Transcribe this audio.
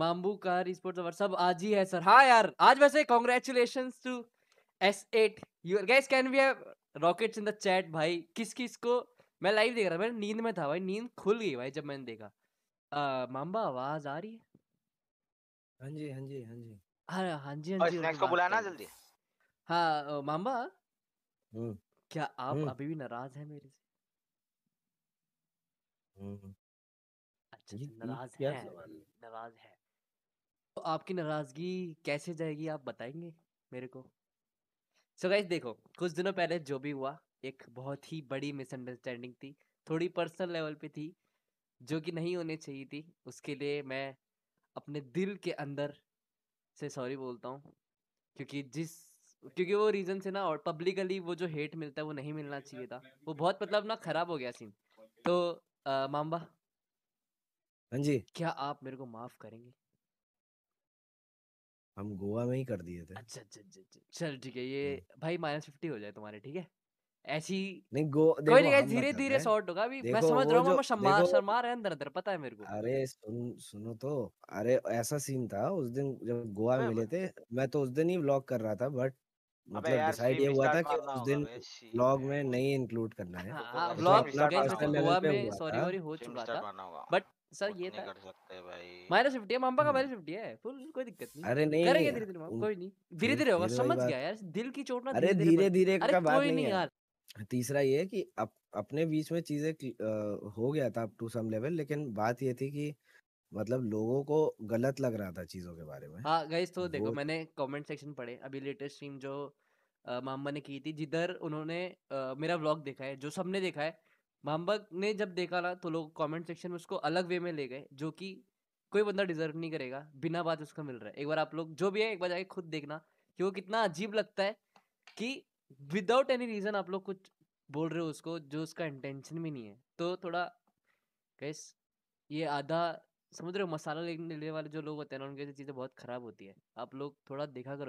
मामबू car sports award सब आज ही है सर हाँ यार आज वैसे congratulation to S8UL guys can be rockets in the chat भाई किस किस को मैं लाइव देख रहा था मैं नींद में था भाई नींद खुल गई भाई जब मैंने देखा मामबा आवाज आ रही है हाँ जी हाँ जी हाँ जी हाँ हाँ जी हाँ जी को बुलाना जल्दी हाँ मामबा हम्म। क्या आप हम्म। अभी भी नाराज हैं मेरे से हम्म। अच्छा तो नाराज है नाराज है तो आपकी नाराजगी कैसे जाएगी आप बताएंगे मेरे को सो so गाइस देखो कुछ दिनों पहले जो भी हुआ एक बहुत ही बड़ी मिसअंडरस्टैंडिंग थी थोड़ी पर्सनल लेवल पे थी जो कि नहीं होनी चाहिए थी उसके लिए मैं अपने दिल के अंदर से सॉरी बोलता हूँ क्योंकि जिस क्योंकि वो रीज़न से ना और पब्लिकली वो जो हेट मिलता है वो नहीं मिलना चाहिए था वो बहुत मतलब ना ख़राब हो गया सीन तो मामबा हाँ जी क्या आप मेरे को माफ़ करेंगे हम गोवा में ही कर दिए थे अच्छा अच्छा अच्छा, अच्छा। चल ठीक है ये हाँ। भाई माइनस फिफ्टी हो जाए तुम्हारे ठीक है ऐसी नहीं गो कोई नहीं धीरे धीरे सॉर्ट होगा अभी मैं समझ रहा वो हूँ मैं जो मैं शर्मा शर्मा रहे अंदर अंदर पता है मेरे को अरे सुन सुनो तो अरे ऐसा सीन था उस दिन जब गोवा में हाँ, मिले हाँ। थे मैं तो उस दिन ही व्लॉग कर रहा था बट मतलब डिसाइड ये हुआ था कि उस दिन बे व्लॉग में नहीं इंक्लूड करना है हाँ तो गोवा में व्लॉग गोवा में हुआ सॉरी हो चुका था बट सर ये था भाई माइनस 50 है मांबा का माइनस 50 हम्म। है फुल कोई दिक्कत नहीं अरे नहीं करेंगे धीरे धीरे कोई नहीं धीरे धीरे होगा समझ गया यार दिल की चोट ना अरे धीरे धीरे का बात नहीं यार तीसरा ये है कि अप, अपने बीच में चीजें हो गया था अप टू सम लेवल लेकिन बात ये थी कि मतलब लोगों को गलत लग रहा था चीजों के बारे में हाँ गाइस तो देखो मैंने कमेंट सेक्शन पढ़े अभी लेटेस्ट स्ट्रीम जो मामा ने की थी जिधर उन्होंने मेरा व्लॉग देखा है जो सबने देखा है भाम्बक ने जब देखा ना तो लोग कमेंट सेक्शन में उसको अलग वे में ले गए जो कि कोई बंदा डिजर्व नहीं करेगा बिना बात उसको मिल रहा है एक बार आप लोग जो भी है एक बार जाके खुद देखना कि वो कितना अजीब लगता है कि विदाउट एनी रीज़न आप लोग कुछ बोल रहे हो उसको जो उसका इंटेंशन भी नहीं है तो थोड़ा कैस ये आधा समझ रहे हो मसाला लेने वाले जो लोग होते हैं ना उनके चीज़ें बहुत ख़राब होती है आप लोग थोड़ा देखा करो